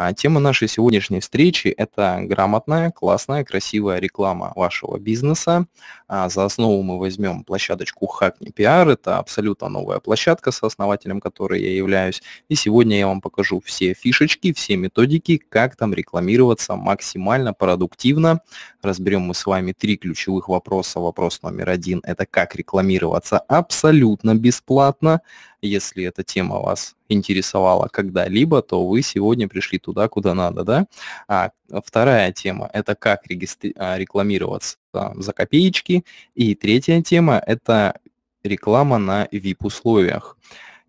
А тема нашей сегодняшней встречи – это грамотная, классная, красивая реклама вашего бизнеса. А за основу мы возьмем площадочку Hackney PR. Это абсолютно новая площадка, со основателем, которой я являюсь. И сегодня я вам покажу все фишечки, все методики, как там рекламироваться максимально продуктивно. Разберем мы с вами три ключевых вопроса. Вопрос номер один – это как рекламироваться абсолютно бесплатно. Если эта тема вас интересовала когда-либо, то вы сегодня пришли туда, куда надо, да? А э, вторая тема – это как регистри... А, рекламироваться за копеечки. И третья тема – это реклама на VIP-условиях.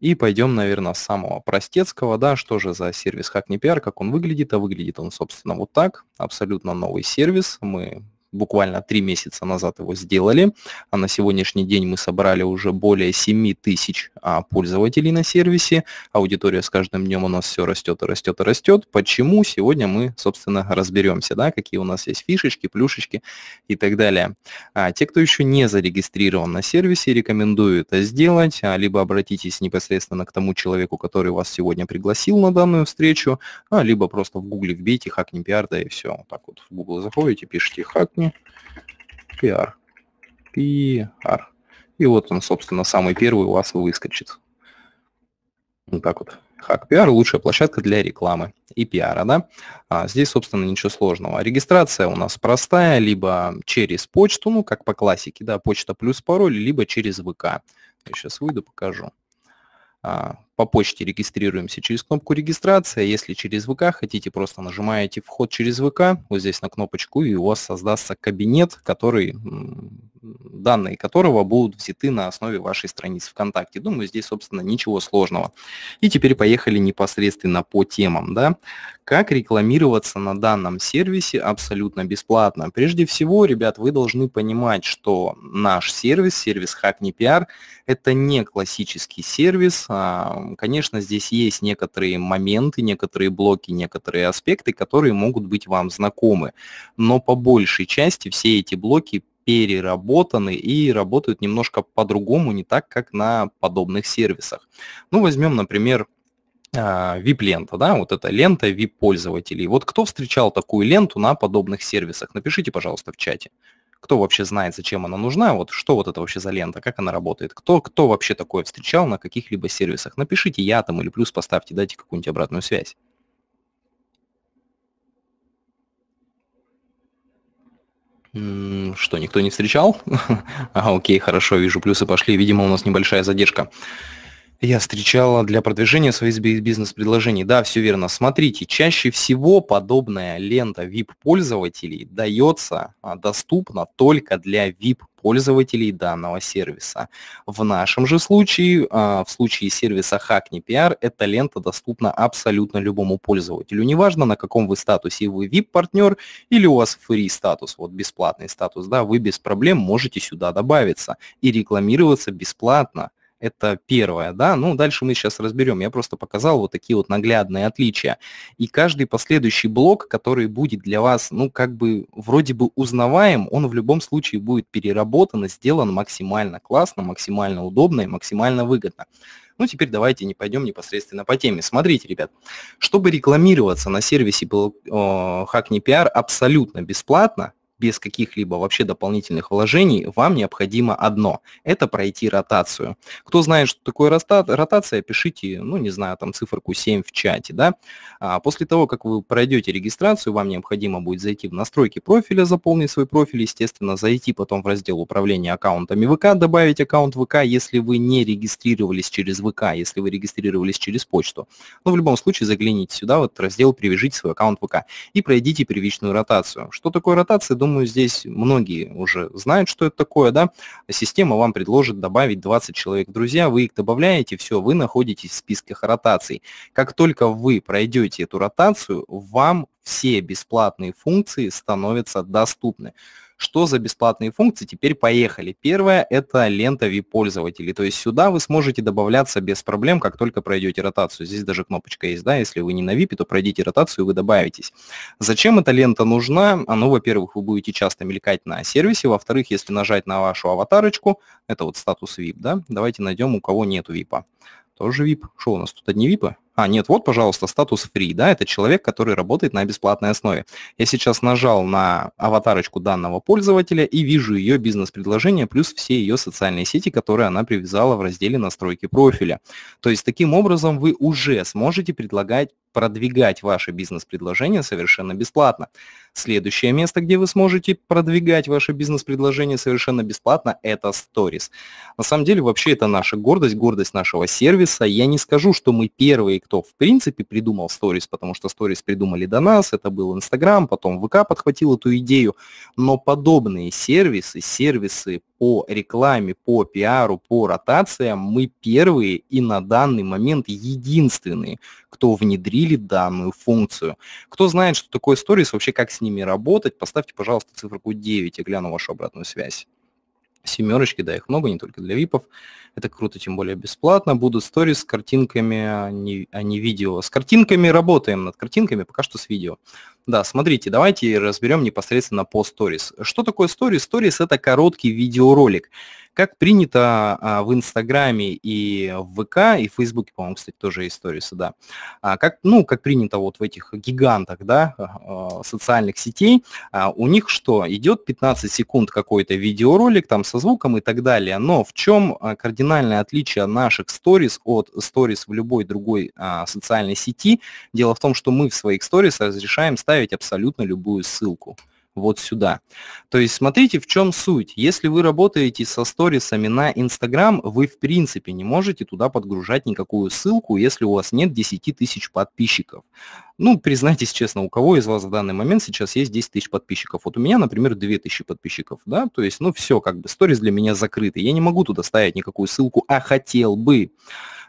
И пойдем, наверное, с самого простецкого, да, что же за сервис Hackney PR, как он выглядит, а выглядит он, собственно, вот так. Абсолютно новый сервис, мы буквально три месяца назад его сделали, а на сегодняшний день мы собрали уже более 7 тысяч а, пользователей на сервисе, аудитория с каждым днем у нас все растет и растет и растет. Почему? Сегодня мы, собственно, разберемся, да, какие у нас есть фишечки, плюшечки и так далее. А, те, кто еще не зарегистрирован на сервисе, рекомендую это сделать, а, либо обратитесь непосредственно к тому человеку, который вас сегодня пригласил на данную встречу, а, либо просто в гугле вбейте хакнем пиар, да и все. Вот так вот в Google заходите, пишите хак кухни, PR, PR. И вот он, собственно, самый первый у вас выскочит. Вот так вот. Hack PR – лучшая площадка для рекламы и пиара, да? А, здесь, собственно, ничего сложного. Регистрация у нас простая, либо через почту, ну, как по классике, да, почта плюс пароль, либо через ВК. Я сейчас выйду, покажу. А, по почте регистрируемся через кнопку регистрация. Если через ВК хотите, просто нажимаете вход через ВК, вот здесь на кнопочку, и у вас создастся кабинет, который, данные которого будут взяты на основе вашей страницы ВКонтакте. Думаю, здесь, собственно, ничего сложного. И теперь поехали непосредственно по темам. Да? Как рекламироваться на данном сервисе абсолютно бесплатно? Прежде всего, ребят, вы должны понимать, что наш сервис, сервис Hackney это не классический сервис, а, Конечно, здесь есть некоторые моменты, некоторые блоки, некоторые аспекты, которые могут быть вам знакомы, но по большей части все эти блоки переработаны и работают немножко по-другому, не так, как на подобных сервисах. Ну, возьмем, например, а, VIP-лента, да, вот эта лента VIP-пользователей. Вот кто встречал такую ленту на подобных сервисах? Напишите, пожалуйста, в чате. Кто вообще знает, зачем она нужна? Вот что вот это вообще за лента? Как она работает? Кто, кто вообще такое встречал на каких-либо сервисах? Напишите я там или плюс поставьте, дайте какую-нибудь обратную связь. Что, никто не встречал? а, окей, хорошо, вижу, плюсы пошли. Видимо, у нас небольшая задержка я встречала для продвижения своих бизнес-предложений. Да, все верно. Смотрите, чаще всего подобная лента VIP-пользователей дается, а, доступна только для VIP-пользователей данного сервиса. В нашем же случае, а, в случае сервиса Hackney PR, эта лента доступна абсолютно любому пользователю. Неважно, на каком вы статусе, вы VIP-партнер или у вас free статус, вот бесплатный статус, да, вы без проблем можете сюда добавиться и рекламироваться бесплатно это первое, да. Ну, дальше мы сейчас разберем. Я просто показал вот такие вот наглядные отличия. И каждый последующий блок, который будет для вас, ну, как бы вроде бы узнаваем, он в любом случае будет переработан и сделан максимально классно, максимально удобно и максимально выгодно. Ну, теперь давайте не пойдем непосредственно по теме. Смотрите, ребят, чтобы рекламироваться на сервисе был э, Hackney PR абсолютно бесплатно, без каких-либо вообще дополнительных вложений, вам необходимо одно – это пройти ротацию. Кто знает, что такое ротация, пишите, ну, не знаю, там циферку 7 в чате, да. А после того, как вы пройдете регистрацию, вам необходимо будет зайти в настройки профиля, заполнить свой профиль, естественно, зайти потом в раздел управления аккаунтами ВК, добавить аккаунт ВК, если вы не регистрировались через ВК, если вы регистрировались через почту. Но ну, в любом случае загляните сюда, вот раздел «Привяжите свой аккаунт ВК» и пройдите первичную ротацию. Что такое ротация, думаю, думаю, здесь многие уже знают, что это такое, да. Система вам предложит добавить 20 человек в друзья, вы их добавляете, все, вы находитесь в списках ротаций. Как только вы пройдете эту ротацию, вам все бесплатные функции становятся доступны. Что за бесплатные функции? Теперь поехали. Первое – это лента VIP-пользователей. То есть сюда вы сможете добавляться без проблем, как только пройдете ротацию. Здесь даже кнопочка есть, да, если вы не на VIP, то пройдите ротацию, и вы добавитесь. Зачем эта лента нужна? Ну, во-первых, вы будете часто мелькать на сервисе. Во-вторых, если нажать на вашу аватарочку, это вот статус VIP, да, давайте найдем, у кого нету VIP. Тоже VIP. Что у нас тут одни VIP? А, нет, вот, пожалуйста, статус free, да, это человек, который работает на бесплатной основе. Я сейчас нажал на аватарочку данного пользователя и вижу ее бизнес-предложение плюс все ее социальные сети, которые она привязала в разделе настройки профиля. То есть таким образом вы уже сможете предлагать продвигать ваши бизнес предложения совершенно бесплатно. Следующее место, где вы сможете продвигать ваши бизнес предложения совершенно бесплатно, это Stories. На самом деле, вообще это наша гордость, гордость нашего сервиса. Я не скажу, что мы первые, кто в принципе придумал Stories, потому что Stories придумали до нас, это был Instagram, потом ВК подхватил эту идею, но подобные сервисы, сервисы по рекламе, по пиару, по ротациям мы первые и на данный момент единственные, кто внедрили данную функцию. Кто знает, что такое сторис, вообще как с ними работать, поставьте, пожалуйста, цифру 9, я гляну вашу обратную связь семерочки, да, их много, не только для випов. Это круто, тем более бесплатно. Будут сторис с картинками, а не, а не видео. С картинками работаем, над картинками пока что с видео. Да, смотрите, давайте разберем непосредственно по сторис. Что такое сторис? Сторис – это короткий видеоролик, как принято а, в Инстаграме и в ВК, и в Фейсбуке, по-моему, кстати, тоже история да. А, как, ну, как принято вот в этих гигантах, да, а, а, социальных сетей, а, у них что? Идет 15 секунд какой-то видеоролик там со звуком и так далее. Но в чем а, кардинальное отличие наших сторис от сторис в любой другой а, социальной сети? Дело в том, что мы в своих сторис разрешаем ставить абсолютно любую ссылку вот сюда. То есть смотрите, в чем суть. Если вы работаете со сторисами на Instagram, вы в принципе не можете туда подгружать никакую ссылку, если у вас нет 10 тысяч подписчиков. Ну, признайтесь честно, у кого из вас в данный момент сейчас есть 10 тысяч подписчиков? Вот у меня, например, тысячи подписчиков, да, то есть, ну, все, как бы, сторис для меня закрыты. Я не могу туда ставить никакую ссылку, а хотел бы.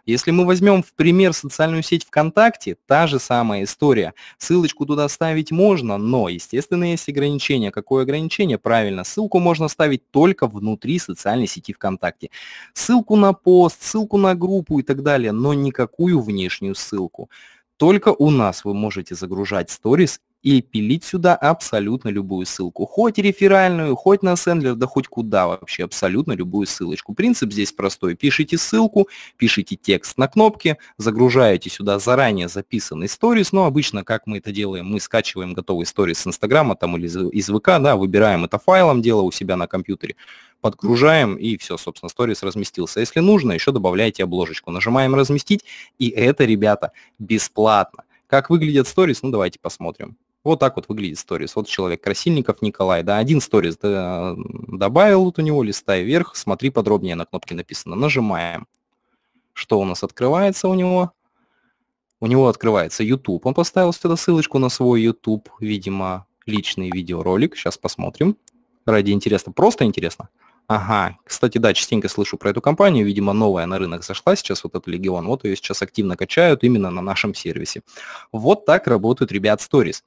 Если мы возьмем в пример социальную сеть ВКонтакте, та же самая история. Ссылочку туда ставить можно, но, естественно, есть ограничения. Какое ограничение? Правильно, ссылку можно ставить только внутри социальной сети ВКонтакте. Ссылку на пост, ссылку на группу и так далее, но никакую внешнюю ссылку. Только у нас вы можете загружать сторис и пилить сюда абсолютно любую ссылку. Хоть реферальную, хоть на сендлер, да хоть куда вообще, абсолютно любую ссылочку. Принцип здесь простой. Пишите ссылку, пишите текст на кнопке, загружаете сюда заранее записанный сторис, но обычно, как мы это делаем, мы скачиваем готовый сторис с Инстаграма там или из, ВК, да, выбираем это файлом, дело у себя на компьютере, подгружаем, и все, собственно, сторис разместился. Если нужно, еще добавляете обложечку. Нажимаем «Разместить», и это, ребята, бесплатно. Как выглядят сторис, ну давайте посмотрим. Вот так вот выглядит сторис. Вот человек Красильников Николай, да, один сторис да, добавил вот у него, листай вверх, смотри подробнее, на кнопке написано, нажимаем. Что у нас открывается у него? У него открывается YouTube. Он поставил сюда ссылочку на свой YouTube, видимо, личный видеоролик. Сейчас посмотрим. Ради интереса, просто интересно. Ага. Кстати, да, частенько слышу про эту компанию. Видимо, новая на рынок зашла сейчас, вот этот Легион. Вот ее сейчас активно качают именно на нашем сервисе. Вот так работают ребят Stories.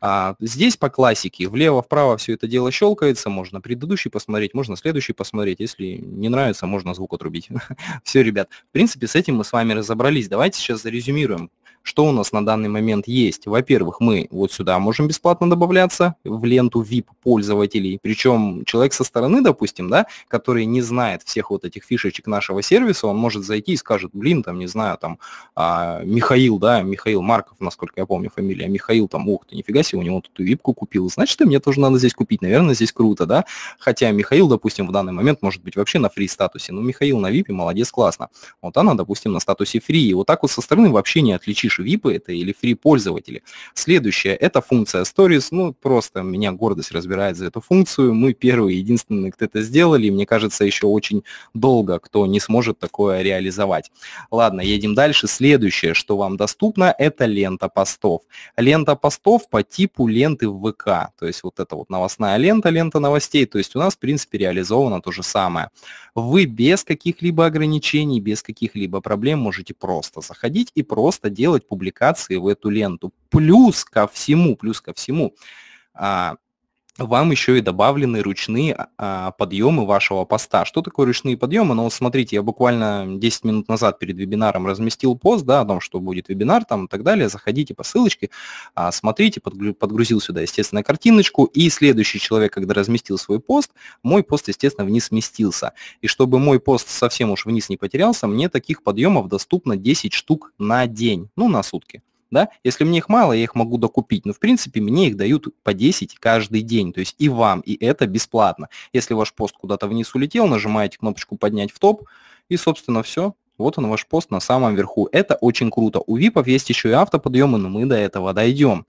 А здесь по классике, влево-вправо все это дело щелкается, можно предыдущий посмотреть, можно следующий посмотреть, если не нравится, можно звук отрубить. все, ребят, в принципе, с этим мы с вами разобрались. Давайте сейчас зарезюмируем, что у нас на данный момент есть? Во-первых, мы вот сюда можем бесплатно добавляться в ленту VIP пользователей. Причем человек со стороны, допустим, да, который не знает всех вот этих фишечек нашего сервиса, он может зайти и скажет, блин, там, не знаю, там, а, Михаил, да, Михаил Марков, насколько я помню фамилия, Михаил там, ух ты, нифига себе, у него тут випку купил, значит, и мне тоже надо здесь купить, наверное, здесь круто, да. Хотя Михаил, допустим, в данный момент может быть вообще на фри статусе, но Михаил на випе, молодец, классно. Вот она, допустим, на статусе фри, и вот так вот со стороны вообще не отличишь наши випы это или фри пользователи. Следующее это функция Stories. Ну, просто меня гордость разбирает за эту функцию. Мы первые, единственные, кто это сделали. И мне кажется, еще очень долго кто не сможет такое реализовать. Ладно, едем дальше. Следующее, что вам доступно, это лента постов. Лента постов по типу ленты в ВК. То есть вот это вот новостная лента, лента новостей. То есть у нас, в принципе, реализовано то же самое вы без каких-либо ограничений, без каких-либо проблем можете просто заходить и просто делать публикации в эту ленту. Плюс ко всему, плюс ко всему, а, вам еще и добавлены ручные а, а подъемы вашего поста. Что такое ручные подъемы? Ну вот смотрите, я буквально 10 минут назад перед вебинаром разместил пост, да, о том, что будет вебинар там и так далее. Заходите по ссылочке, а, смотрите, подгрузил сюда, естественно, картиночку. И следующий человек, когда разместил свой пост, мой пост, естественно, вниз сместился. И чтобы мой пост совсем уж вниз не потерялся, мне таких подъемов доступно 10 штук на день, ну на сутки да, если мне их мало, я их могу докупить, но в принципе мне их дают по 10 каждый день, то есть и вам, и это бесплатно. Если ваш пост куда-то вниз улетел, нажимаете кнопочку «Поднять в топ», и, собственно, все, вот он ваш пост на самом верху. Это очень круто. У ВИПов есть еще и автоподъемы, но мы до этого дойдем.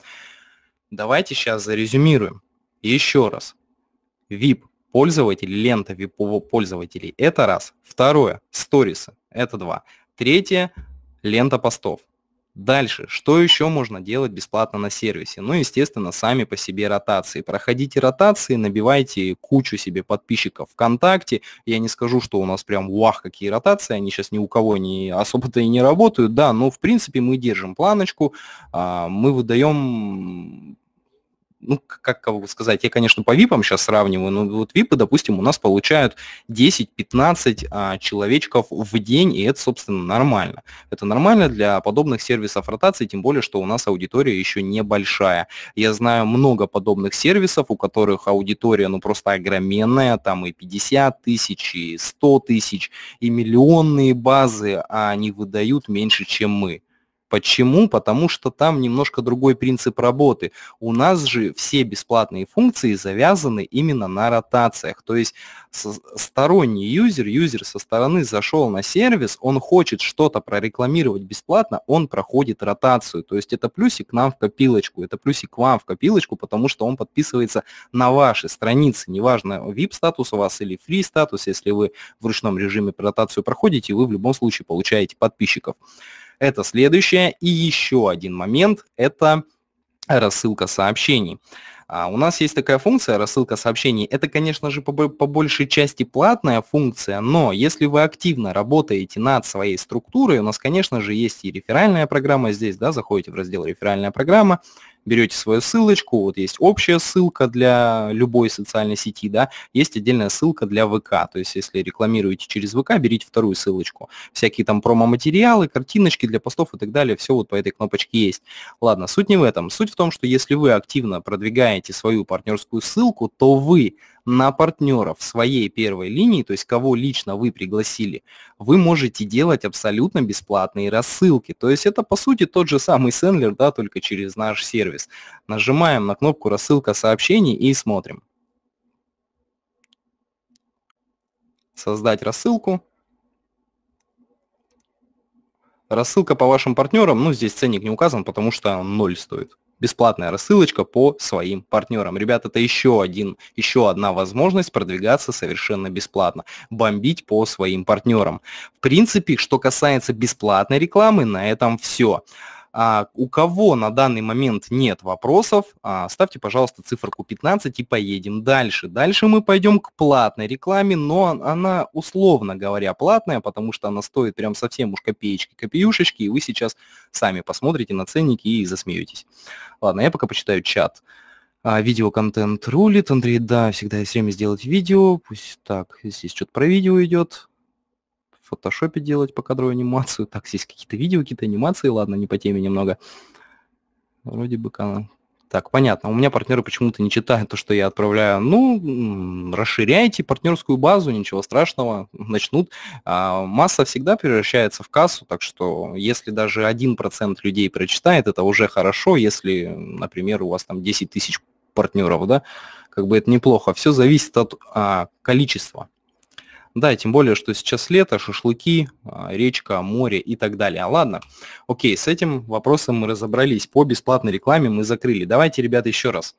Давайте сейчас зарезюмируем. Еще раз. VIP пользователи, лента VIP пользователей. Это раз. Второе. Сторисы. Это два. Третье. Лента постов. Дальше, что еще можно делать бесплатно на сервисе? Ну, естественно, сами по себе ротации. Проходите ротации, набивайте кучу себе подписчиков ВКонтакте. Я не скажу, что у нас прям вах, какие ротации, они сейчас ни у кого не особо-то и не работают, да, но в принципе мы держим планочку, а, мы выдаем ну, как кого сказать, я, конечно, по ВИПам сейчас сравниваю, но вот ВИПы, допустим, у нас получают 10-15 а, человечков в день, и это, собственно, нормально. Это нормально для подобных сервисов ротации, тем более, что у нас аудитория еще небольшая. Я знаю много подобных сервисов, у которых аудитория, ну, просто огроменная, там и 50 тысяч, и 100 тысяч, и миллионные базы, а они выдают меньше, чем мы. Почему? Потому что там немножко другой принцип работы. У нас же все бесплатные функции завязаны именно на ротациях. То есть сторонний юзер, юзер со стороны зашел на сервис, он хочет что-то прорекламировать бесплатно, он проходит ротацию. То есть это плюсик к нам в копилочку, это плюсик к вам в копилочку, потому что он подписывается на ваши страницы. Неважно, VIP-статус у вас или free статус если вы в ручном режиме ротацию проходите, вы в любом случае получаете подписчиков. Это следующее. И еще один момент – это рассылка сообщений. А у нас есть такая функция рассылка сообщений. Это, конечно же, по, по большей части платная функция, но если вы активно работаете над своей структурой, у нас, конечно же, есть и реферальная программа здесь, да, заходите в раздел реферальная программа, берете свою ссылочку, вот есть общая ссылка для любой социальной сети, да, есть отдельная ссылка для ВК, то есть если рекламируете через ВК, берите вторую ссылочку. Всякие там промо-материалы, картиночки для постов и так далее, все вот по этой кнопочке есть. Ладно, суть не в этом. Суть в том, что если вы активно продвигаете свою партнерскую ссылку, то вы на партнеров своей первой линии, то есть кого лично вы пригласили, вы можете делать абсолютно бесплатные рассылки. То есть это по сути тот же самый Сендлер, да, только через наш сервис. Нажимаем на кнопку «Рассылка сообщений» и смотрим. Создать рассылку. Рассылка по вашим партнерам, ну здесь ценник не указан, потому что он 0 стоит бесплатная рассылочка по своим партнерам. Ребят, это еще, один, еще одна возможность продвигаться совершенно бесплатно, бомбить по своим партнерам. В принципе, что касается бесплатной рекламы, на этом все. А, у кого на данный момент нет вопросов, а, ставьте, пожалуйста, циферку 15 и поедем дальше. Дальше мы пойдем к платной рекламе, но она, условно говоря, платная, потому что она стоит прям совсем уж копеечки, копеюшечки, и вы сейчас сами посмотрите на ценники и засмеетесь. Ладно, я пока почитаю чат. А, видеоконтент рулит. Андрей, да, всегда есть время сделать видео. Пусть так, здесь что-то про видео идет фотошопе делать по кадру анимацию. Так, здесь какие-то видео, какие-то анимации, ладно, не по теме немного. Вроде бы канал. Ну. Так, понятно. У меня партнеры почему-то не читают то, что я отправляю. Ну, расширяйте партнерскую базу, ничего страшного, начнут. А масса всегда превращается в кассу, так что если даже 1% людей прочитает, это уже хорошо. Если, например, у вас там 10 тысяч партнеров, да, как бы это неплохо. Все зависит от а, количества. Да, тем более, что сейчас лето, шашлыки, а, речка, море и так далее. А, ладно, окей, с этим вопросом мы разобрались. По бесплатной рекламе мы закрыли. Давайте, ребята, еще раз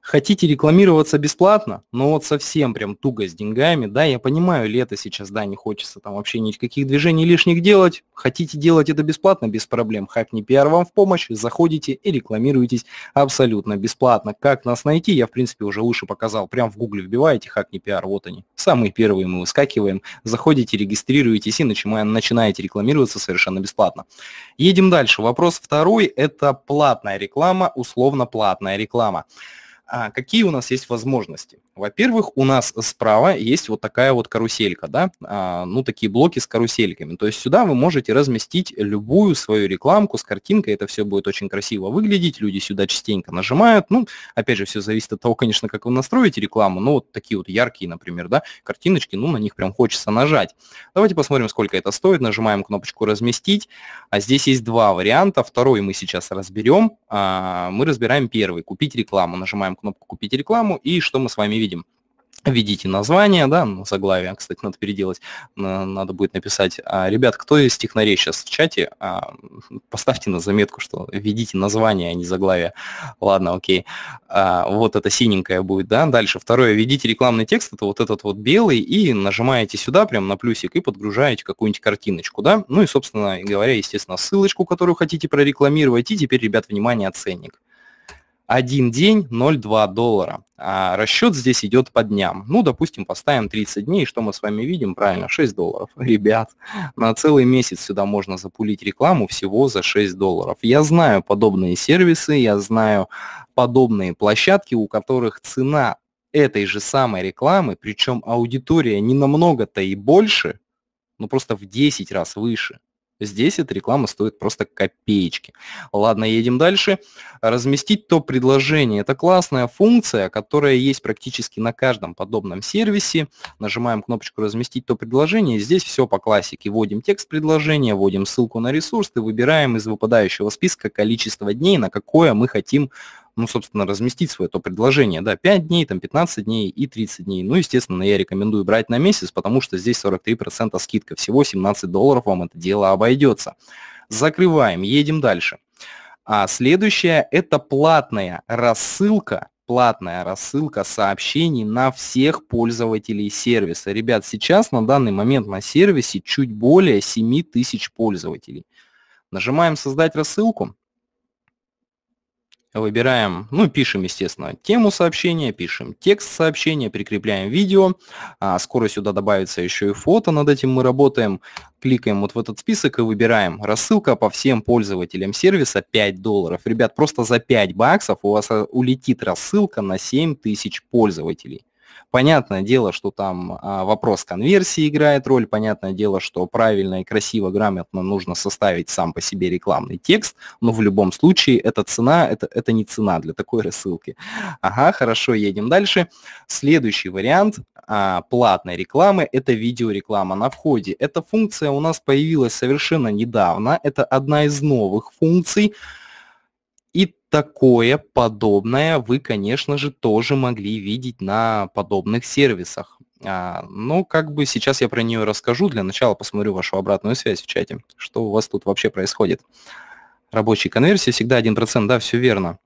хотите рекламироваться бесплатно, но вот совсем прям туго с деньгами, да, я понимаю, лето сейчас, да, не хочется там вообще никаких движений лишних делать, хотите делать это бесплатно, без проблем, хакни пиар вам в помощь, заходите и рекламируетесь абсолютно бесплатно. Как нас найти, я, в принципе, уже выше показал, прям в гугле вбиваете хакни пиар, вот они, самые первые мы выскакиваем, заходите, регистрируетесь и начинаете рекламироваться совершенно бесплатно. Едем дальше. Вопрос второй – это платная реклама, условно платная реклама. А какие у нас есть возможности? Во-первых, у нас справа есть вот такая вот каруселька, да, а, ну такие блоки с карусельками. То есть сюда вы можете разместить любую свою рекламку с картинкой, это все будет очень красиво выглядеть, люди сюда частенько нажимают. Ну, опять же, все зависит от того, конечно, как вы настроите рекламу, но вот такие вот яркие, например, да, картиночки, ну на них прям хочется нажать. Давайте посмотрим, сколько это стоит, нажимаем кнопочку «Разместить», а здесь есть два варианта, второй мы сейчас разберем, а, мы разбираем первый, «Купить рекламу», нажимаем кнопку «Купить рекламу», и что мы с вами видим? введите название, да, ну заглавие, кстати, надо переделать, надо будет написать. А, ребят, кто из технарей сейчас в чате, а, поставьте на заметку, что введите название, а не заглавие. Ладно, окей. А, вот это синенькое будет, да. Дальше второе, введите рекламный текст, это вот этот вот белый, и нажимаете сюда прям на плюсик и подгружаете какую-нибудь картиночку, да. Ну и, собственно говоря, естественно, ссылочку, которую хотите прорекламировать, и теперь, ребят, внимание, ценник один день 0,2 доллара. А расчет здесь идет по дням. Ну, допустим, поставим 30 дней, и что мы с вами видим? Правильно, 6 долларов. Ребят, на целый месяц сюда можно запулить рекламу всего за 6 долларов. Я знаю подобные сервисы, я знаю подобные площадки, у которых цена этой же самой рекламы, причем аудитория не намного-то и больше, но просто в 10 раз выше. Здесь эта реклама стоит просто копеечки. Ладно, едем дальше. Разместить то предложение. Это классная функция, которая есть практически на каждом подобном сервисе. Нажимаем кнопочку «Разместить то предложение». Здесь все по классике. Вводим текст предложения, вводим ссылку на ресурс и выбираем из выпадающего списка количество дней, на какое мы хотим ну, собственно, разместить свое то предложение, да, 5 дней, там 15 дней и 30 дней. Ну, естественно, я рекомендую брать на месяц, потому что здесь 43% скидка, всего 17 долларов вам это дело обойдется. Закрываем, едем дальше. А следующее – это платная рассылка платная рассылка сообщений на всех пользователей сервиса. Ребят, сейчас на данный момент на сервисе чуть более 7 тысяч пользователей. Нажимаем «Создать рассылку». Выбираем, ну, пишем, естественно, тему сообщения, пишем текст сообщения, прикрепляем видео. А скоро сюда добавится еще и фото, над этим мы работаем. Кликаем вот в этот список и выбираем рассылка по всем пользователям сервиса 5 долларов. Ребят, просто за 5 баксов у вас э, улетит рассылка на 7000 пользователей. Понятное дело, что там а, вопрос конверсии играет роль, понятное дело, что правильно и красиво, грамотно нужно составить сам по себе рекламный текст, но в любом случае эта цена, это, это не цена для такой рассылки. Ага, хорошо, едем дальше. Следующий вариант а, платной рекламы – это видеореклама на входе. Эта функция у нас появилась совершенно недавно, это одна из новых функций, такое подобное вы, конечно же, тоже могли видеть на подобных сервисах. А, ну, как бы сейчас я про нее расскажу. Для начала посмотрю вашу обратную связь в чате, что у вас тут вообще происходит. Рабочие конверсии всегда 1%, да, все верно.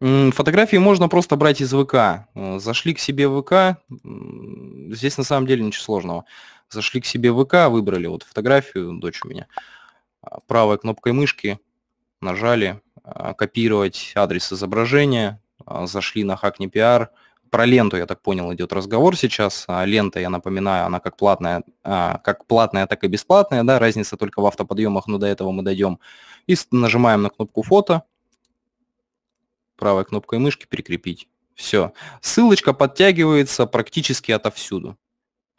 Фотографии можно просто брать из ВК. Э, зашли к себе в ВК, здесь на самом деле ничего сложного. Зашли к себе в ВК, выбрали вот фотографию, дочь у меня, а, правой кнопкой мышки нажали, а, копировать адрес изображения, а, зашли на Hackney PR. Про ленту, я так понял, идет разговор сейчас. А, лента, я напоминаю, она как платная, как платная, так и бесплатная, да, разница только в автоподъемах, но до этого мы дойдем. И нажимаем на кнопку «Фото», правой кнопкой мышки «Прикрепить». Все. Ссылочка подтягивается практически отовсюду.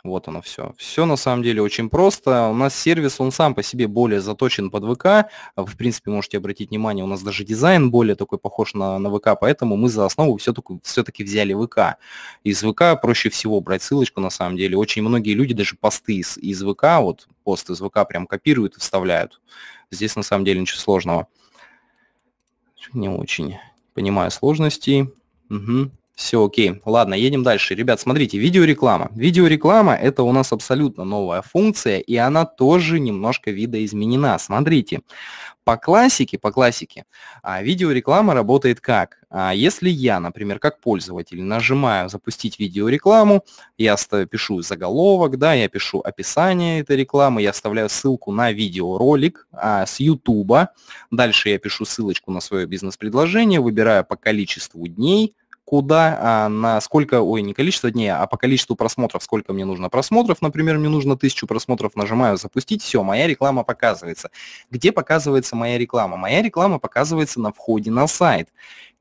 Вот оно все. Все на самом деле очень просто. У нас сервис, он сам по себе более заточен под ВК. А, в принципе, можете обратить внимание, у нас даже дизайн более такой похож на, на ВК, поэтому мы за основу все-таки, все-таки взяли ВК. Из ВК проще всего брать ссылочку на самом деле. Очень многие люди даже посты из, из ВК, вот пост из ВК прям копируют и вставляют. Здесь на самом деле ничего сложного. Не очень понимаю сложностей. Угу. Все окей. Ладно, едем дальше. Ребят, смотрите, видеореклама. Видеореклама – это у нас абсолютно новая функция, и она тоже немножко видоизменена. Смотрите, по классике, по классике, а, видеореклама работает как? А, если я, например, как пользователь нажимаю «Запустить видеорекламу», я пишу заголовок, да, я пишу описание этой рекламы, я оставляю ссылку на видеоролик а, с YouTube, дальше я пишу ссылочку на свое бизнес-предложение, выбираю по количеству дней – куда, а на сколько, ой, не количество дней, а по количеству просмотров, сколько мне нужно просмотров. Например, мне нужно тысячу просмотров, нажимаю «Запустить», все, моя реклама показывается. Где показывается моя реклама? Моя реклама показывается на входе на сайт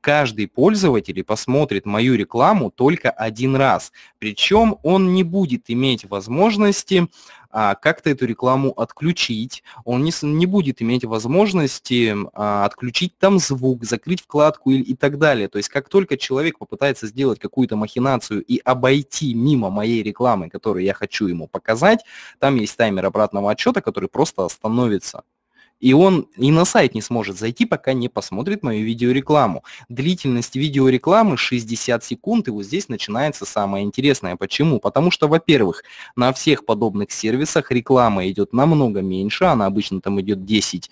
каждый пользователь посмотрит мою рекламу только один раз. Причем он не будет иметь возможности а как-то эту рекламу отключить. Он не, не будет иметь возможности а, отключить там звук, закрыть вкладку и, и так далее. То есть как только человек попытается сделать какую-то махинацию и обойти мимо моей рекламы, которую я хочу ему показать, там есть таймер обратного отчета, который просто остановится. И он и на сайт не сможет зайти, пока не посмотрит мою видеорекламу. Длительность видеорекламы 60 секунд, и вот здесь начинается самое интересное. Почему? Потому что, во-первых, на всех подобных сервисах реклама идет намного меньше, она обычно там идет 10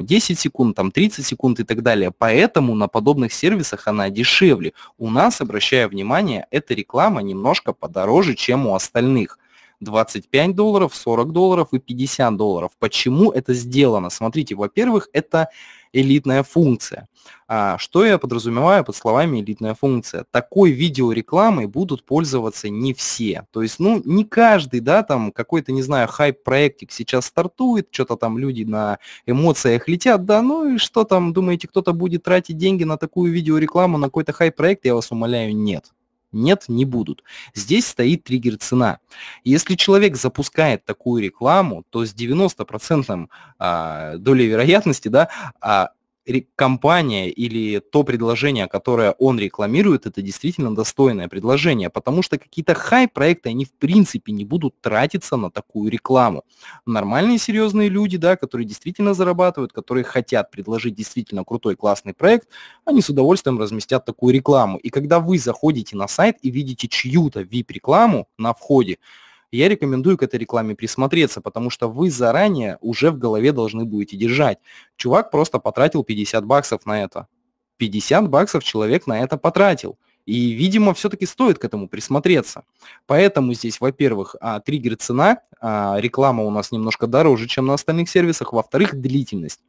10 а, секунд, там 30 секунд и так далее. Поэтому на подобных сервисах она дешевле. У нас, обращая внимание, эта реклама немножко подороже, чем у остальных. 25 долларов, 40 долларов и 50 долларов. Почему это сделано? Смотрите, во-первых, это элитная функция. А, что я подразумеваю под словами элитная функция? Такой видеорекламой будут пользоваться не все. То есть, ну, не каждый, да, там какой-то, не знаю, хайп-проектик сейчас стартует, что-то там люди на эмоциях летят, да, ну и что там, думаете, кто-то будет тратить деньги на такую видеорекламу, на какой-то хайп-проект, я вас умоляю, нет. Нет, не будут. Здесь стоит триггер цена. Если человек запускает такую рекламу, то с 90% а, долей вероятности да, а, компания или то предложение, которое он рекламирует, это действительно достойное предложение, потому что какие-то хай-проекты, они в принципе не будут тратиться на такую рекламу. Нормальные серьезные люди, да, которые действительно зарабатывают, которые хотят предложить действительно крутой классный проект, они с удовольствием разместят такую рекламу. И когда вы заходите на сайт и видите чью-то VIP-рекламу на входе, я рекомендую к этой рекламе присмотреться, потому что вы заранее уже в голове должны будете держать. Чувак просто потратил 50 баксов на это. 50 баксов человек на это потратил. И, видимо, все-таки стоит к этому присмотреться. Поэтому здесь, во-первых, а, триггер цена, а, реклама у нас немножко дороже, чем на остальных сервисах. Во-вторых, длительность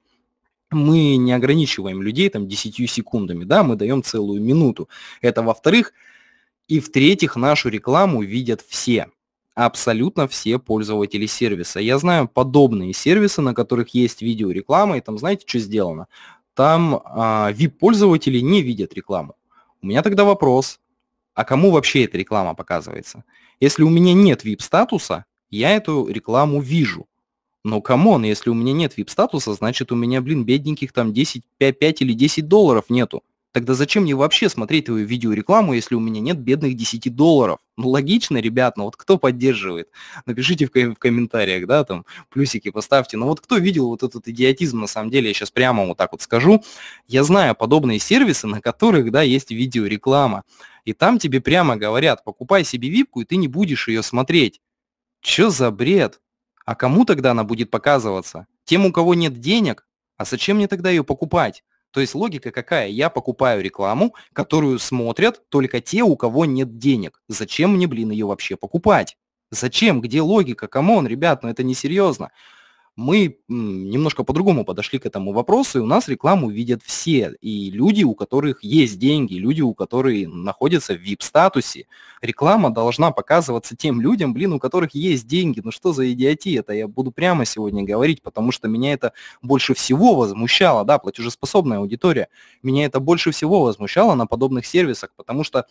мы не ограничиваем людей там 10 секундами, да, мы даем целую минуту. Это во-вторых. И в-третьих, нашу рекламу видят все абсолютно все пользователи сервиса. Я знаю подобные сервисы, на которых есть видеореклама, и там знаете, что сделано? Там а, VIP-пользователи не видят рекламу. У меня тогда вопрос, а кому вообще эта реклама показывается? Если у меня нет VIP-статуса, я эту рекламу вижу. Но камон, если у меня нет VIP-статуса, значит у меня, блин, бедненьких там 10, 5, 5 или 10 долларов нету. Тогда зачем мне вообще смотреть твою видеорекламу, если у меня нет бедных 10 долларов? Ну, логично, ребят, но вот кто поддерживает? Напишите в, в комментариях, да, там, плюсики поставьте. Но вот кто видел вот этот идиотизм, на самом деле, я сейчас прямо вот так вот скажу. Я знаю подобные сервисы, на которых, да, есть видеореклама. И там тебе прямо говорят, покупай себе випку, и ты не будешь ее смотреть. Че за бред? А кому тогда она будет показываться? Тем, у кого нет денег? А зачем мне тогда ее покупать? То есть логика какая? Я покупаю рекламу, которую смотрят только те, у кого нет денег. Зачем мне, блин, ее вообще покупать? Зачем? Где логика? Камон, ребят, ну это несерьезно мы немножко по-другому подошли к этому вопросу, и у нас рекламу видят все, и люди, у которых есть деньги, люди, у которых находятся в VIP-статусе. Реклама должна показываться тем людям, блин, у которых есть деньги. Ну что за идиотия это? Я буду прямо сегодня говорить, потому что меня это больше всего возмущало, да, платежеспособная аудитория. Меня это больше всего возмущало на подобных сервисах, потому что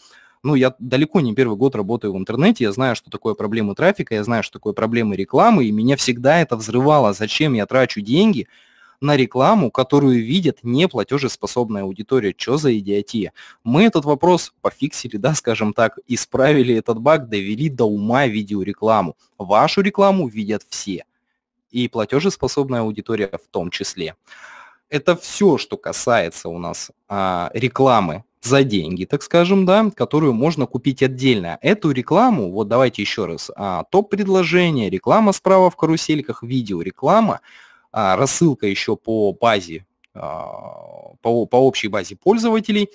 ну, я далеко не первый год работаю в интернете, я знаю, что такое проблемы трафика, я знаю, что такое проблемы рекламы, и меня всегда это взрывало, зачем я трачу деньги на рекламу, которую видит неплатежеспособная аудитория. Что за идиотия? Мы этот вопрос пофиксили, да, скажем так, исправили этот баг, довели до ума видеорекламу. Вашу рекламу видят все, и платежеспособная аудитория в том числе. Это все, что касается у нас а, рекламы за деньги, так скажем, да, которую можно купить отдельно. Эту рекламу, вот давайте еще раз, а, топ-предложение, реклама справа в карусельках, видеореклама, а, рассылка еще по базе, а, по, по общей базе пользователей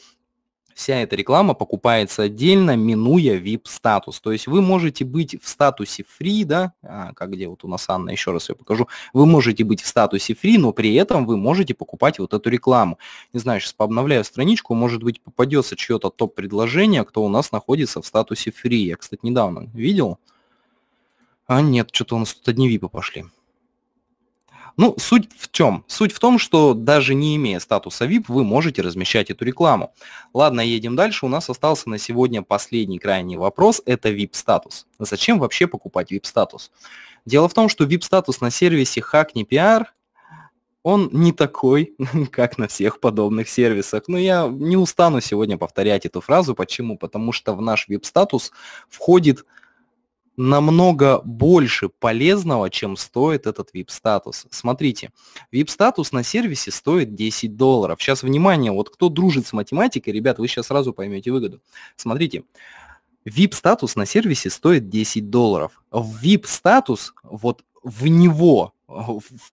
вся эта реклама покупается отдельно, минуя VIP-статус. То есть вы можете быть в статусе free, да, а, как где вот у нас Анна, еще раз я покажу, вы можете быть в статусе free, но при этом вы можете покупать вот эту рекламу. Не знаю, сейчас пообновляю страничку, может быть попадется чье-то топ-предложение, кто у нас находится в статусе free. Я, кстати, недавно видел. А нет, что-то у нас тут одни VIP пошли. Ну, суть в чем? Суть в том, что даже не имея статуса VIP, вы можете размещать эту рекламу. Ладно, едем дальше. У нас остался на сегодня последний крайний вопрос. Это VIP-статус. Зачем вообще покупать VIP-статус? Дело в том, что VIP-статус на сервисе Hackney PR он не такой, как на всех подобных сервисах. Но я не устану сегодня повторять эту фразу. Почему? Потому что в наш VIP-статус входит намного больше полезного, чем стоит этот VIP-статус. Смотрите, VIP-статус на сервисе стоит 10 долларов. Сейчас, внимание, вот кто дружит с математикой, ребят, вы сейчас сразу поймете выгоду. Смотрите, VIP-статус на сервисе стоит 10 долларов. В VIP-статус, вот в него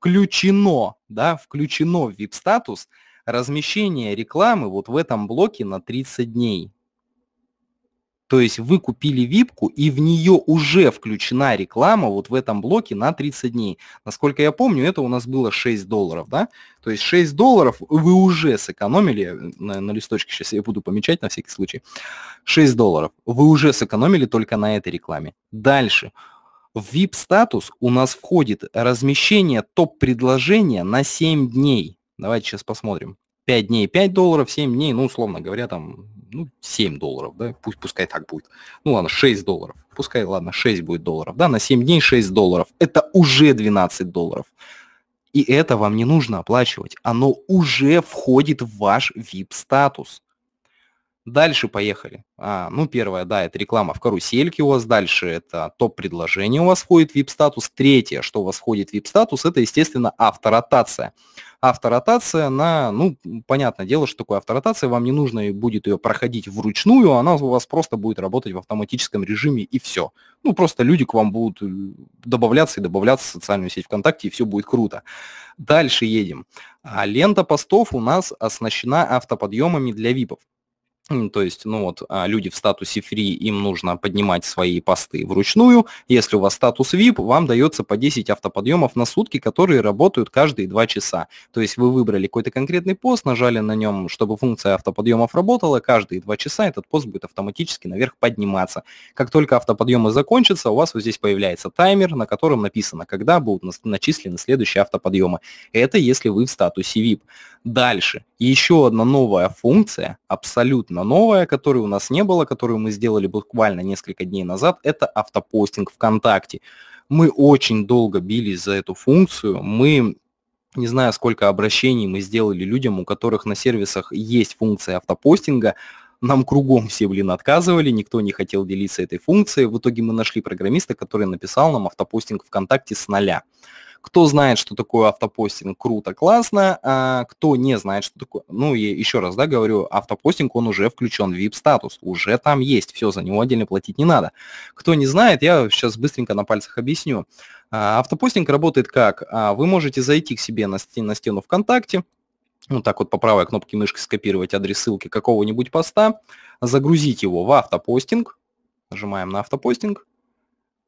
включено, да, включено в VIP-статус размещение рекламы вот в этом блоке на 30 дней. То есть вы купили випку, и в нее уже включена реклама вот в этом блоке на 30 дней. Насколько я помню, это у нас было 6 долларов, да? То есть 6 долларов вы уже сэкономили, э, на, на листочке сейчас я буду помечать на всякий случай, 6 долларов вы уже сэкономили только на этой рекламе. Дальше. В VIP-статус у нас входит размещение топ-предложения на 7 дней. Давайте сейчас посмотрим. 5 дней 5 долларов, 7 дней, ну, условно говоря, там ну, 7 долларов, да, пусть, пускай так будет. Ну ладно, 6 долларов, пускай, ладно, 6 будет долларов, да, на 7 дней 6 долларов, это уже 12 долларов. И это вам не нужно оплачивать, оно уже входит в ваш VIP-статус. Дальше поехали. А, ну, первое, да, это реклама в карусельке у вас. Дальше это топ-предложение у вас входит в VIP-статус. Третье, что у вас входит в VIP-статус, это, естественно, авторотация. Авторотация, на, ну, понятное дело, что такое авторотация. Вам не нужно будет ее проходить вручную, она у вас просто будет работать в автоматическом режиме и все. Ну, просто люди к вам будут э, добавляться и добавляться в социальную сеть ВКонтакте, и все будет круто. Дальше едем. А лента постов у нас оснащена автоподъемами для ВИПов. То есть, ну вот, а, люди в статусе free, им нужно поднимать свои посты вручную. Если у вас статус VIP, вам дается по 10 автоподъемов на сутки, которые работают каждые 2 часа. То есть вы выбрали какой-то конкретный пост, нажали на нем, чтобы функция автоподъемов работала, каждые 2 часа этот пост будет автоматически наверх подниматься. Как только автоподъемы закончатся, у вас вот здесь появляется таймер, на котором написано, когда будут начислены следующие автоподъемы. Это если вы в статусе VIP. Дальше. Еще одна новая функция, абсолютно абсолютно новая, которой у нас не было, которую мы сделали буквально несколько дней назад, это автопостинг ВКонтакте. Мы очень долго бились за эту функцию, мы не знаю, сколько обращений мы сделали людям, у которых на сервисах есть функция автопостинга, нам кругом все, блин, отказывали, никто не хотел делиться этой функцией. В итоге мы нашли программиста, который написал нам автопостинг ВКонтакте с нуля. Кто знает, что такое автопостинг, круто, классно. А кто не знает, что такое... Ну, и еще раз, да, говорю, автопостинг, он уже включен в VIP-статус, уже там есть, все, за него отдельно платить не надо. Кто не знает, я сейчас быстренько на пальцах объясню. А, автопостинг работает как? А, вы можете зайти к себе на стену ВКонтакте, вот так вот по правой кнопке мышки скопировать адрес ссылки какого-нибудь поста, загрузить его в автопостинг, нажимаем на автопостинг,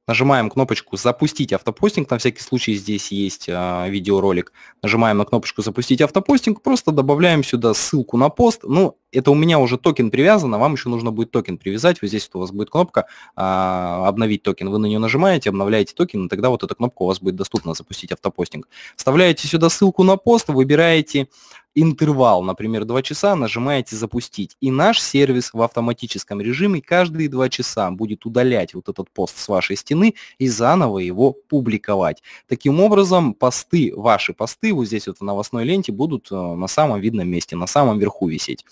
Нажимаем кнопочку «Запустить автопостинг». На всякий случай здесь есть э, видеоролик. Нажимаем на кнопочку «Запустить автопостинг». Просто добавляем сюда ссылку на пост. Ну, это у меня уже токен привязан, а вам еще нужно будет токен привязать. Вот здесь вот у вас будет кнопка э, «Обновить токен». Вы на нее нажимаете, обновляете токен, и тогда вот эта кнопка у вас будет доступна «Запустить автопостинг». Вставляете сюда ссылку на пост, выбираете интервал, например, 2 часа, нажимаете «Запустить». И наш сервис в автоматическом режиме каждые 2 часа будет удалять вот этот пост с вашей стены и заново его публиковать. Таким образом, посты, ваши посты вот здесь вот в новостной ленте будут э, на самом видном месте, на самом верху висеть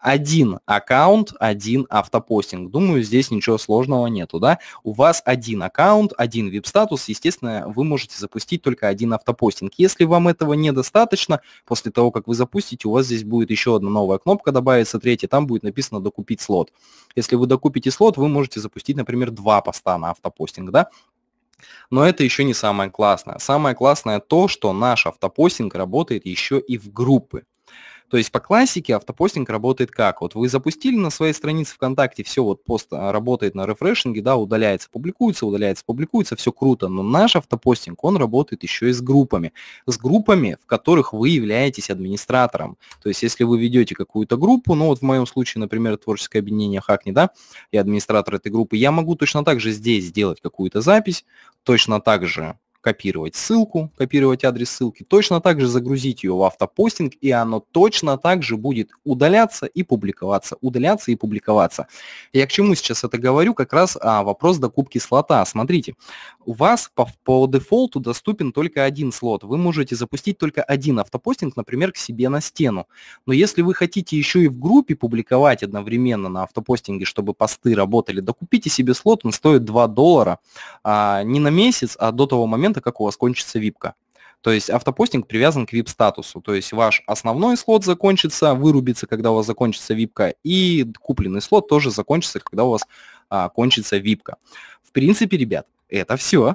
один аккаунт, один автопостинг. Думаю, здесь ничего сложного нету, да? У вас один аккаунт, один веб-статус, естественно, вы можете запустить только один автопостинг. Если вам этого недостаточно, после того, как вы запустите, у вас здесь будет еще одна новая кнопка добавится, третья, там будет написано «докупить слот». Если вы докупите слот, вы можете запустить, например, два поста на автопостинг, да? Но это еще не самое классное. Самое классное то, что наш автопостинг работает еще и в группы. То есть по классике автопостинг работает как? Вот вы запустили на своей странице ВКонтакте, все, вот пост а, работает на рефрешинге, да, удаляется, публикуется, удаляется, публикуется, все круто, но наш автопостинг, он работает еще и с группами. С группами, в которых вы являетесь администратором. То есть если вы ведете какую-то группу, ну вот в моем случае, например, творческое объединение Хакни, да, я администратор этой группы, я могу точно так же здесь сделать какую-то запись, точно так же копировать ссылку, копировать адрес ссылки, точно так же загрузить ее в автопостинг, и оно точно так же будет удаляться и публиковаться, удаляться и публиковаться. Я к чему сейчас это говорю? Как раз а, вопрос докупки слота. Смотрите, у вас по, по дефолту доступен только один слот. Вы можете запустить только один автопостинг, например, к себе на стену. Но если вы хотите еще и в группе публиковать одновременно на автопостинге, чтобы посты работали, докупите себе слот, он стоит 2 доллара а, не на месяц, а до того момента, момента, как у вас кончится випка. То есть автопостинг привязан к VIP-статусу. То есть ваш основной слот закончится, вырубится, когда у вас закончится випка, и купленный слот тоже закончится, когда у вас а, кончится випка. В принципе, ребят, это все.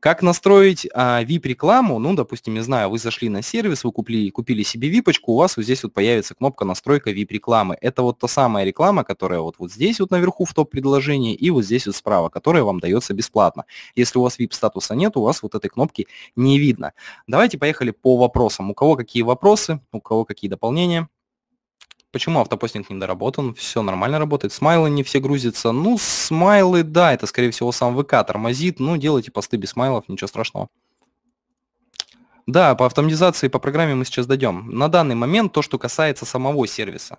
Как настроить а, VIP-рекламу? Ну, допустим, не знаю, вы зашли на сервис, вы купили, купили себе випочку, у вас вот здесь вот появится кнопка настройка VIP-рекламы. Это вот та самая реклама, которая вот, вот здесь вот наверху в топ-предложении и вот здесь вот справа, которая вам дается бесплатно. Если у вас VIP-статуса нет, у вас вот этой кнопки не видно. Давайте поехали по вопросам. У кого какие вопросы, у кого какие дополнения? Почему автопостинг недоработан? Все нормально работает. Смайлы не все грузятся. Ну, смайлы, да, это, скорее всего, сам ВК тормозит. Ну, делайте посты без смайлов, ничего страшного. Да, по автоматизации, по программе мы сейчас дойдем. На данный момент то, что касается самого сервиса.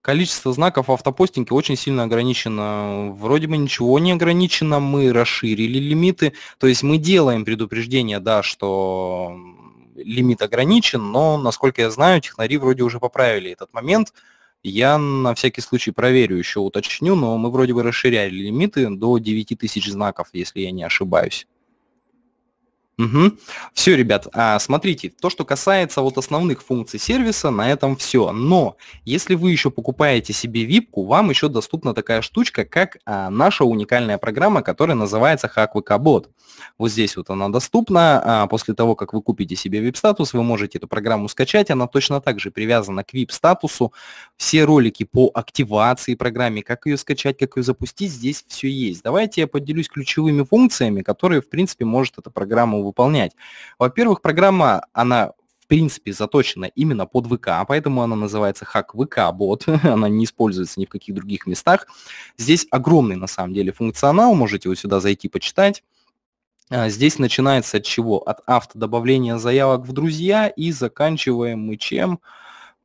Количество знаков в автопостинге очень сильно ограничено. Вроде бы ничего не ограничено, мы расширили лимиты. То есть мы делаем предупреждение, да, что лимит ограничен, но, насколько я знаю, технари вроде уже поправили этот момент. Я на всякий случай проверю, еще уточню, но мы вроде бы расширяли лимиты до 9000 знаков, если я не ошибаюсь. Угу. Все, ребят, а, смотрите, то, что касается вот основных функций сервиса, на этом все. Но если вы еще покупаете себе випку, вам еще доступна такая штучка, как а, наша уникальная программа, которая называется HackVKBot. Вот здесь вот она доступна. А, после того, как вы купите себе VIP статус вы можете эту программу скачать. Она точно так же привязана к VIP статусу Все ролики по активации программы, как ее скачать, как ее запустить, здесь все есть. Давайте я поделюсь ключевыми функциями, которые, в принципе, может эта программа выполнять. Во-первых, программа, она в принципе заточена именно под ВК, поэтому она называется хак ВК бот, она не используется ни в каких других местах. Здесь огромный на самом деле функционал, можете вот сюда зайти почитать. А, здесь начинается от чего? От автодобавления заявок в друзья и заканчиваем мы чем?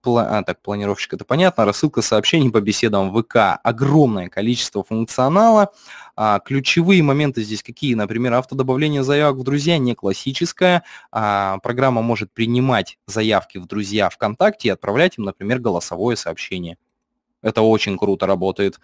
пла... а, так, планировщик это понятно, рассылка сообщений по беседам в ВК, огромное количество функционала, а, ключевые моменты здесь какие, например, автодобавление заявок в друзья не классическое, а, программа может принимать заявки в друзья ВКонтакте и отправлять им, например, голосовое сообщение. Это очень круто работает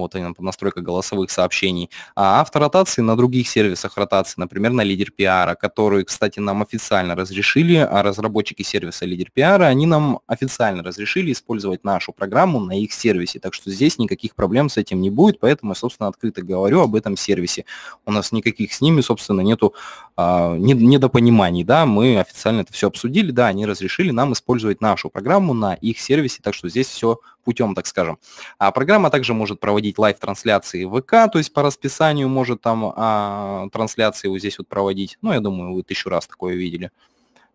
вот именно настройка голосовых сообщений, а авторотации на других сервисах ротации, например, на лидер пиара, который, кстати, нам официально разрешили, а разработчики сервиса лидер пиара, они нам официально разрешили использовать нашу программу на их сервисе, так что здесь никаких проблем с этим не будет, поэтому я, собственно, открыто говорю об этом сервисе. У нас никаких с ними, собственно, нету а, недопониманий, да, мы официально это все обсудили, да, они разрешили нам использовать нашу программу на их сервисе, так что здесь все путем, так скажем. А программа также может проводить лайв-трансляции в ВК, то есть по расписанию может там а, трансляции вот здесь вот проводить. Ну, я думаю, вы тысячу раз такое видели.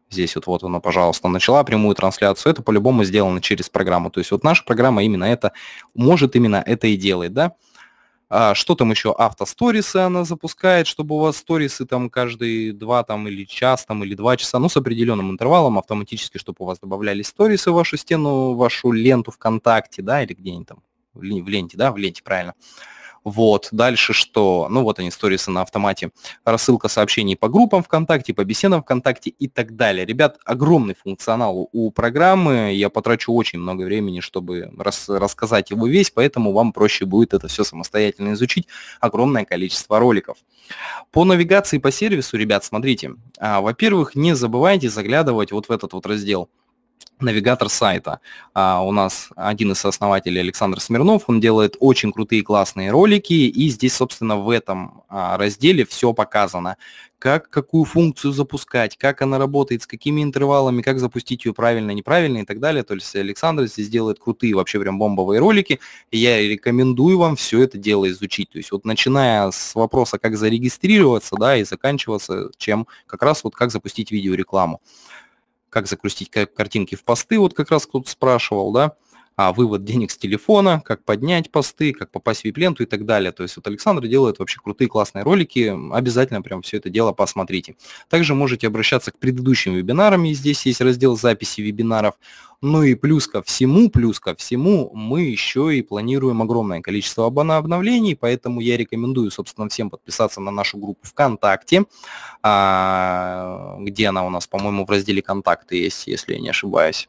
Здесь вот, вот она, пожалуйста, начала прямую трансляцию. Это по-любому сделано через программу. То есть вот наша программа именно это, может именно это и делает, да. А что там еще? Автосторисы она запускает, чтобы у вас сторисы там каждые два там или час там или два часа, ну с определенным интервалом автоматически, чтобы у вас добавляли сторисы в вашу стену, в вашу ленту ВКонтакте, да, или где-нибудь там в ленте, да, в ленте, правильно. Uh, вот, дальше что? Ну, вот они, сторисы на автомате, рассылка сообщений по группам ВКонтакте, по беседам ВКонтакте и так далее. Ребят, огромный функционал у программы, я потрачу очень много времени, чтобы рас рассказать его весь, поэтому вам проще будет это все самостоятельно изучить. Огромное количество роликов. По навигации по сервису, ребят, смотрите, а, во-первых, не забывайте заглядывать вот в этот вот раздел – навигатор сайта. А, у нас один из основателей Александр Смирнов, он делает очень крутые классные ролики, и здесь, собственно, в этом а, разделе все показано, как какую функцию запускать, как она работает, с какими интервалами, как запустить ее правильно, неправильно и так далее. То есть Александр здесь делает крутые, вообще прям бомбовые ролики, и я рекомендую вам все это дело изучить. То есть вот начиная с вопроса, как зарегистрироваться, да, и заканчиваться чем как раз вот как запустить видеорекламу как загрузить картинки в посты, вот как раз кто-то спрашивал, да, а, вывод денег с телефона, как поднять посты, как попасть в вип-ленту и так далее. То есть вот Александр делает вообще крутые классные ролики, обязательно прям все это дело посмотрите. Также можете обращаться к предыдущим вебинарам, и здесь есть раздел записи вебинаров. Ну и плюс ко всему, плюс ко всему, мы еще и планируем огромное количество обновлений, поэтому я рекомендую, собственно, всем подписаться на нашу группу ВКонтакте, а, где она у нас, по-моему, в разделе «Контакты» есть, если я не ошибаюсь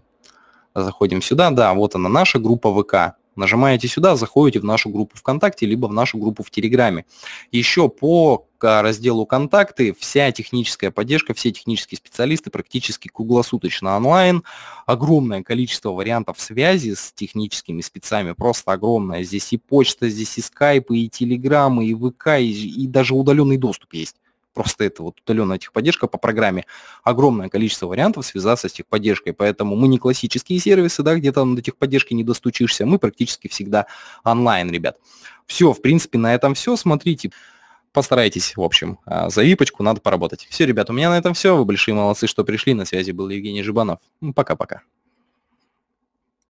заходим сюда, да, вот она наша группа ВК. Нажимаете сюда, заходите в нашу группу ВКонтакте, либо в нашу группу в Телеграме. Еще по а, разделу «Контакты» вся техническая поддержка, все технические специалисты практически круглосуточно онлайн. Огромное количество вариантов связи с техническими спецами, просто огромное. Здесь и почта, здесь и скайп, и телеграммы, и ВК, и, и даже удаленный доступ есть просто это вот удаленная техподдержка по программе, огромное количество вариантов связаться с техподдержкой. Поэтому мы не классические сервисы, да, где там до техподдержки не достучишься, мы практически всегда онлайн, ребят. Все, в принципе, на этом все. Смотрите, постарайтесь, в общем, а, за випочку надо поработать. Все, ребят, у меня на этом все. Вы большие молодцы, что пришли. На связи был Евгений Жибанов. Пока-пока.